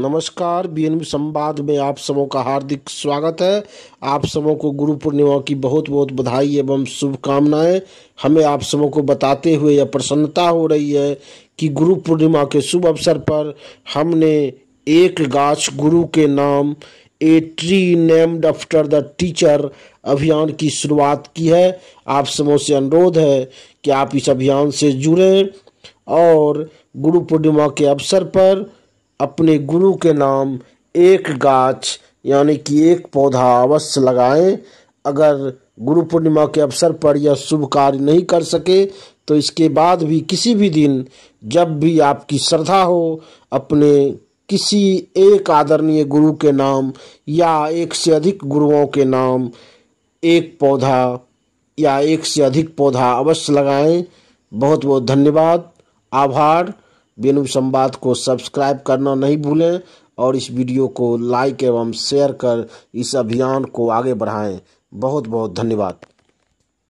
नमस्कार B N संवाद में आप सबों का हार्दिक स्वागत है आप सबों को गुरु पूर्णिमा की बहुत बहुत बधाई एवं शुभकामनाएं हमें आप सबों को बताते हुए यह प्रसन्नता हो रही है कि गुरु पूर्णिमा के शुभ अवसर पर हमने एक गाछ गुरु के नाम a tree named after the teacher अभियान की शुरुआत की है आप सबों से अनुरोध है कि आप इस अभियान से जुड़ें और गुरु पूर्णिमा के अवसर पर अपने गुरु के नाम एक गाछ यानी कि एक पौधा अवश्य लगाएं अगर गुरु पूर्णिमा के अवसर पर यह शुभ कार्य नहीं कर सके तो इसके बाद भी किसी भी दिन जब भी आपकी श्रद्धा हो अपने किसी एक आदरणीय गुरु के नाम या एक से अधिक गुरुओं के नाम एक पौधा या एक से अधिक पौधा अवश्य लगाएं बहुत बहुत धन्यवाद आभार बेलूम संवाद को सब्सक्राइब करना नहीं भूलें और इस वीडियो को लाइक एवं शेयर कर इस अभियान को आगे बढ़ाएं बहुत बहुत धन्यवाद